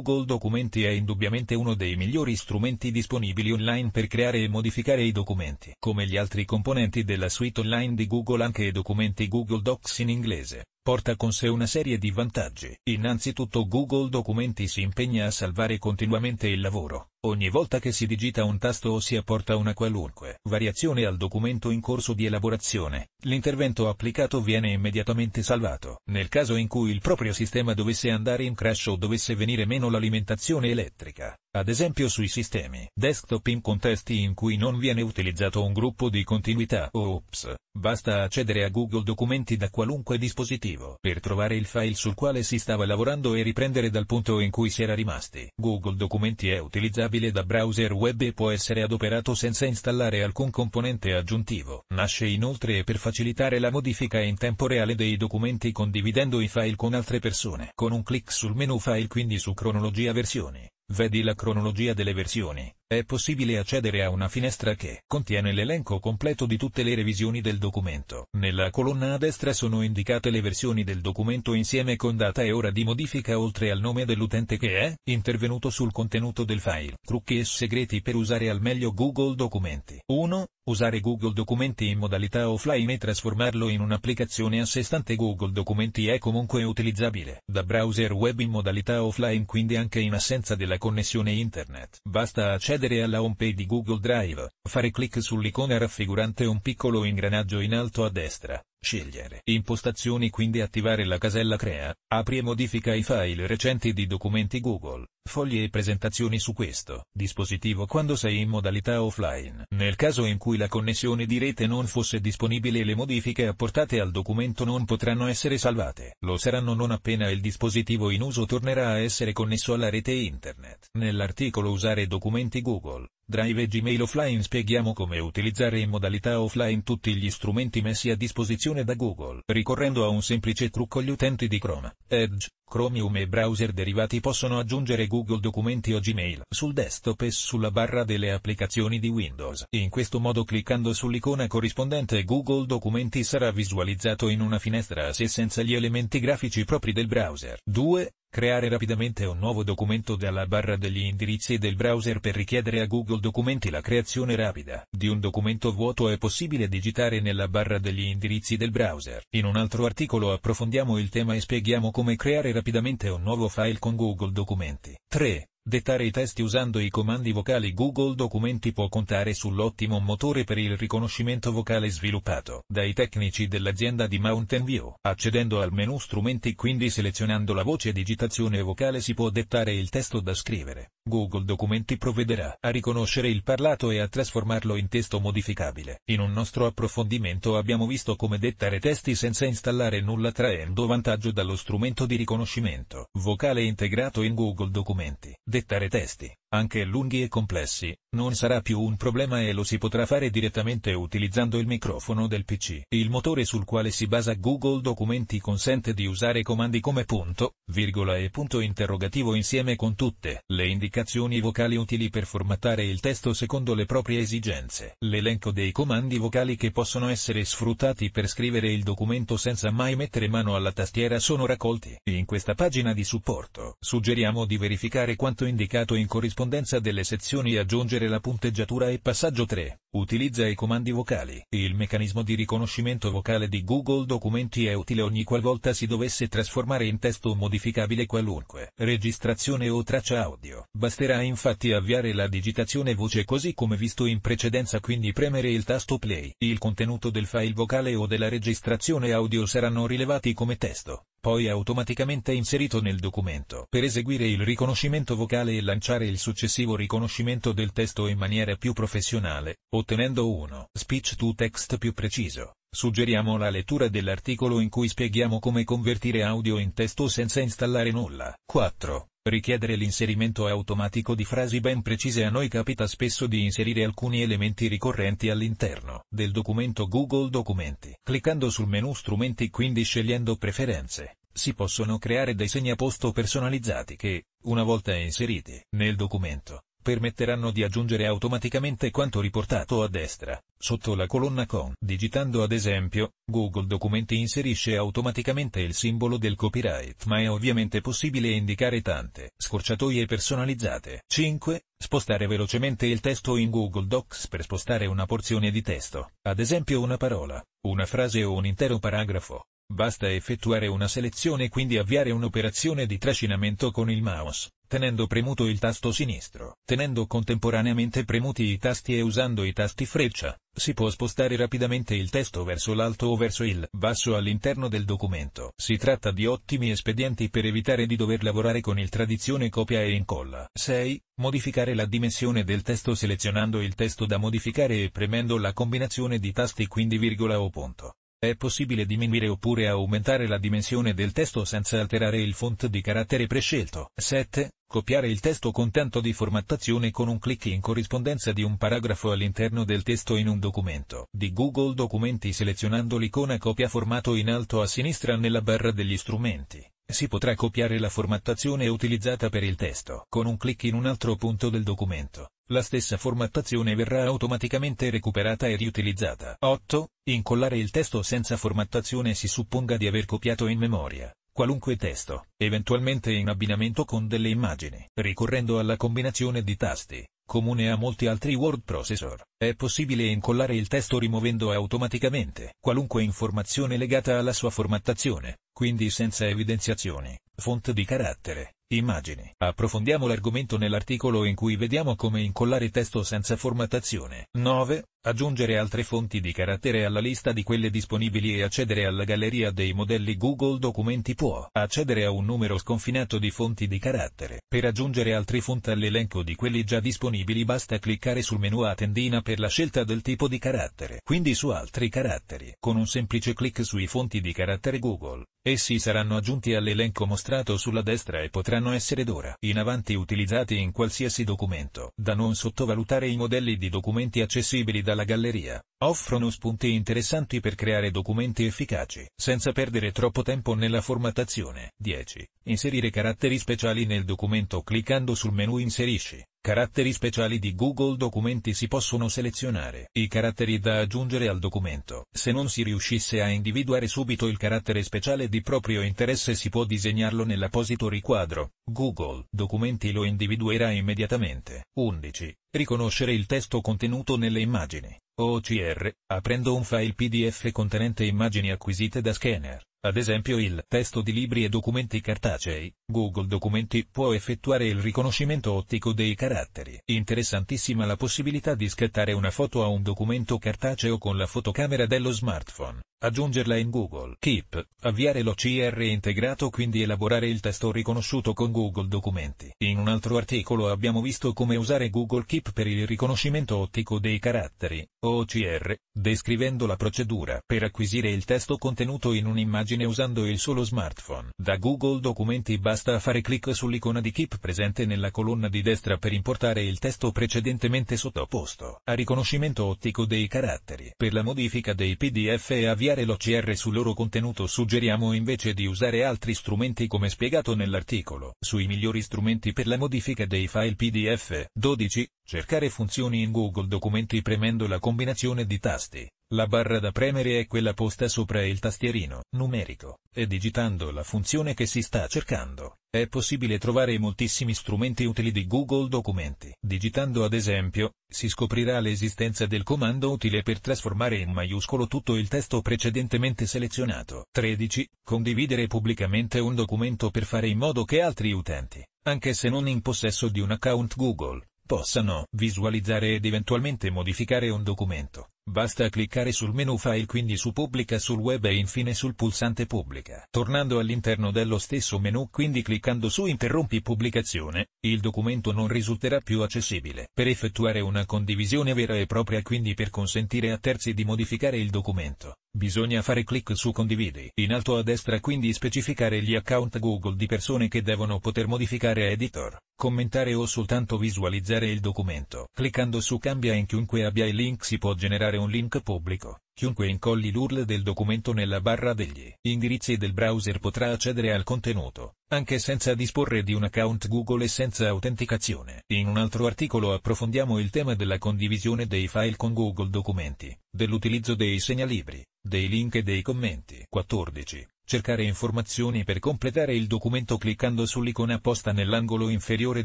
Google Documenti è indubbiamente uno dei migliori strumenti disponibili online per creare e modificare i documenti. Come gli altri componenti della suite online di Google anche i documenti Google Docs in inglese, porta con sé una serie di vantaggi. Innanzitutto Google Documenti si impegna a salvare continuamente il lavoro Ogni volta che si digita un tasto o si apporta una qualunque variazione al documento in corso di elaborazione, l'intervento applicato viene immediatamente salvato. Nel caso in cui il proprio sistema dovesse andare in crash o dovesse venire meno l'alimentazione elettrica, ad esempio sui sistemi desktop in contesti in cui non viene utilizzato un gruppo di continuità o OPS, basta accedere a Google Documenti da qualunque dispositivo per trovare il file sul quale si stava lavorando e riprendere dal punto in cui si era rimasti. Google Documenti è utilizzato scaricabile da browser web e può essere adoperato senza installare alcun componente aggiuntivo. Nasce inoltre per facilitare la modifica in tempo reale dei documenti condividendo i file con altre persone. Con un clic sul menu File quindi su Cronologia versioni, vedi la cronologia delle versioni è possibile accedere a una finestra che contiene l'elenco completo di tutte le revisioni del documento. Nella colonna a destra sono indicate le versioni del documento insieme con data e ora di modifica oltre al nome dell'utente che è intervenuto sul contenuto del file. Trucchi e segreti per usare al meglio Google Documenti. 1. Usare Google Documenti in modalità offline e trasformarlo in un'applicazione a sé stante Google Documenti è comunque utilizzabile da browser web in modalità offline quindi anche in assenza della connessione internet. Basta accedere accedere alla home page di Google Drive, fare clic sull'icona raffigurante un piccolo ingranaggio in alto a destra, scegliere impostazioni quindi attivare la casella crea, apri e modifica i file recenti di documenti Google, Fogli e presentazioni su questo dispositivo quando sei in modalità offline. Nel caso in cui la connessione di rete non fosse disponibile le modifiche apportate al documento non potranno essere salvate. Lo saranno non appena il dispositivo in uso tornerà a essere connesso alla rete internet. Nell'articolo usare documenti Google, Drive e Gmail offline spieghiamo come utilizzare in modalità offline tutti gli strumenti messi a disposizione da Google, ricorrendo a un semplice trucco gli utenti di Chrome, Edge, Chromium e browser derivati possono aggiungere Google Documenti o Gmail sul desktop e sulla barra delle applicazioni di Windows. In questo modo cliccando sull'icona corrispondente Google Documenti sarà visualizzato in una finestra a sé senza gli elementi grafici propri del browser. 2. Creare rapidamente un nuovo documento dalla barra degli indirizzi del browser per richiedere a Google Documenti la creazione rapida di un documento vuoto è possibile digitare nella barra degli indirizzi del browser. In un altro articolo approfondiamo il tema e spieghiamo come creare rapidamente un nuovo file con Google Documenti. 3. Dettare i testi usando i comandi vocali Google Documenti può contare sull'ottimo motore per il riconoscimento vocale sviluppato dai tecnici dell'azienda di Mountain View. Accedendo al menu strumenti quindi selezionando la voce digitazione vocale si può dettare il testo da scrivere. Google Documenti provvederà a riconoscere il parlato e a trasformarlo in testo modificabile. In un nostro approfondimento abbiamo visto come dettare testi senza installare nulla traendo vantaggio dallo strumento di riconoscimento vocale integrato in Google Documenti dettare testi anche lunghi e complessi, non sarà più un problema e lo si potrà fare direttamente utilizzando il microfono del PC. Il motore sul quale si basa Google Documenti consente di usare comandi come punto, virgola e punto interrogativo insieme con tutte le indicazioni vocali utili per formattare il testo secondo le proprie esigenze. L'elenco dei comandi vocali che possono essere sfruttati per scrivere il documento senza mai mettere mano alla tastiera sono raccolti in questa pagina di supporto. Suggeriamo di verificare quanto indicato in corrispondenza corrispondenza delle sezioni e aggiungere la punteggiatura e passaggio 3. Utilizza i comandi vocali. Il meccanismo di riconoscimento vocale di Google Documenti è utile ogni qualvolta si dovesse trasformare in testo modificabile qualunque registrazione o traccia audio. Basterà infatti avviare la digitazione voce così come visto in precedenza quindi premere il tasto play. Il contenuto del file vocale o della registrazione audio saranno rilevati come testo poi automaticamente inserito nel documento. Per eseguire il riconoscimento vocale e lanciare il successivo riconoscimento del testo in maniera più professionale, ottenendo uno speech to text più preciso. Suggeriamo la lettura dell'articolo in cui spieghiamo come convertire audio in testo senza installare nulla. 4. Richiedere l'inserimento automatico di frasi ben precise a noi capita spesso di inserire alcuni elementi ricorrenti all'interno del documento Google Documenti. Cliccando sul menu strumenti quindi scegliendo preferenze, si possono creare dei segnaposto personalizzati che, una volta inseriti nel documento, permetteranno di aggiungere automaticamente quanto riportato a destra, sotto la colonna con. Digitando ad esempio, Google Documenti inserisce automaticamente il simbolo del copyright ma è ovviamente possibile indicare tante scorciatoie personalizzate. 5. Spostare velocemente il testo in Google Docs per spostare una porzione di testo, ad esempio una parola, una frase o un intero paragrafo. Basta effettuare una selezione e quindi avviare un'operazione di trascinamento con il mouse tenendo premuto il tasto sinistro. Tenendo contemporaneamente premuti i tasti e usando i tasti freccia, si può spostare rapidamente il testo verso l'alto o verso il basso all'interno del documento. Si tratta di ottimi espedienti per evitare di dover lavorare con il tradizione copia e incolla. 6. Modificare la dimensione del testo selezionando il testo da modificare e premendo la combinazione di tasti quindi virgola o punto. È possibile diminuire oppure aumentare la dimensione del testo senza alterare il font di carattere prescelto. 7. Copiare il testo con tanto di formattazione con un clic in corrispondenza di un paragrafo all'interno del testo in un documento. Di Google Documenti selezionando l'icona copia formato in alto a sinistra nella barra degli strumenti. Si potrà copiare la formattazione utilizzata per il testo con un clic in un altro punto del documento. La stessa formattazione verrà automaticamente recuperata e riutilizzata. 8. Incollare il testo senza formattazione si supponga di aver copiato in memoria qualunque testo, eventualmente in abbinamento con delle immagini. Ricorrendo alla combinazione di tasti, comune a molti altri word processor, è possibile incollare il testo rimuovendo automaticamente qualunque informazione legata alla sua formattazione, quindi senza evidenziazioni, font di carattere, Immagini. Approfondiamo l'argomento nell'articolo in cui vediamo come incollare testo senza formattazione. 9. Aggiungere altre fonti di carattere alla lista di quelle disponibili e accedere alla galleria dei modelli Google Documenti può accedere a un numero sconfinato di fonti di carattere. Per aggiungere altri font all'elenco di quelli già disponibili basta cliccare sul menu a tendina per la scelta del tipo di carattere, quindi su altri caratteri. Con un semplice clic sui fonti di carattere Google, essi saranno aggiunti all'elenco mostrato sulla destra e potranno potranno essere d'ora in avanti utilizzati in qualsiasi documento. Da non sottovalutare i modelli di documenti accessibili dalla galleria. Offrono spunti interessanti per creare documenti efficaci, senza perdere troppo tempo nella formattazione. 10. Inserire caratteri speciali nel documento cliccando sul menu Inserisci. Caratteri speciali di Google Documenti si possono selezionare i caratteri da aggiungere al documento. Se non si riuscisse a individuare subito il carattere speciale di proprio interesse si può disegnarlo nell'apposito riquadro. Google Documenti lo individuerà immediatamente. 11. Riconoscere il testo contenuto nelle immagini. OCR, aprendo un file PDF contenente immagini acquisite da scanner, ad esempio il testo di libri e documenti cartacei, Google Documenti può effettuare il riconoscimento ottico dei caratteri. Interessantissima la possibilità di scattare una foto a un documento cartaceo con la fotocamera dello smartphone, aggiungerla in Google Keep, avviare l'OCR integrato quindi elaborare il testo riconosciuto con Google Documenti. In un altro articolo abbiamo visto come usare Google Keep per il riconoscimento ottico dei caratteri, OCR, descrivendo la procedura per acquisire il testo contenuto in un'immagine pagine usando il solo smartphone. Da Google Documenti basta fare clic sull'icona di Keep presente nella colonna di destra per importare il testo precedentemente sottoposto a riconoscimento ottico dei caratteri. Per la modifica dei PDF e avviare l'OCR sul loro contenuto suggeriamo invece di usare altri strumenti come spiegato nell'articolo. Sui migliori strumenti per la modifica dei file PDF 12, cercare funzioni in Google Documenti premendo la combinazione di tasti la barra da premere è quella posta sopra il tastierino numerico, e digitando la funzione che si sta cercando, è possibile trovare moltissimi strumenti utili di Google Documenti. Digitando ad esempio, si scoprirà l'esistenza del comando utile per trasformare in maiuscolo tutto il testo precedentemente selezionato. 13. Condividere pubblicamente un documento per fare in modo che altri utenti, anche se non in possesso di un account Google, possano visualizzare ed eventualmente modificare un documento. Basta cliccare sul menu File quindi su Pubblica sul web e infine sul pulsante Pubblica. Tornando all'interno dello stesso menu quindi cliccando su Interrompi pubblicazione, il documento non risulterà più accessibile. Per effettuare una condivisione vera e propria quindi per consentire a terzi di modificare il documento, bisogna fare clic su Condividi. In alto a destra quindi specificare gli account Google di persone che devono poter modificare editor commentare o soltanto visualizzare il documento. Cliccando su cambia in chiunque abbia il link si può generare creare un link pubblico. Chiunque incolli l'URL del documento nella barra degli indirizzi del browser potrà accedere al contenuto, anche senza disporre di un account Google e senza autenticazione. In un altro articolo approfondiamo il tema della condivisione dei file con Google Documenti, dell'utilizzo dei segnalibri, dei link e dei commenti. 14. Cercare informazioni per completare il documento cliccando sull'icona apposta nell'angolo inferiore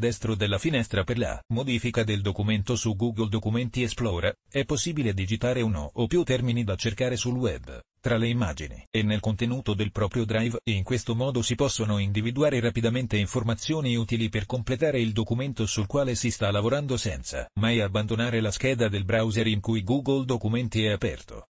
destro della finestra per la modifica del documento su Google Documenti Explorer, è possibile digitare uno o più termini immagini da cercare sul web, tra le immagini e nel contenuto del proprio drive e in questo modo si possono individuare rapidamente informazioni utili per completare il documento sul quale si sta lavorando senza mai abbandonare la scheda del browser in cui Google Documenti è aperto.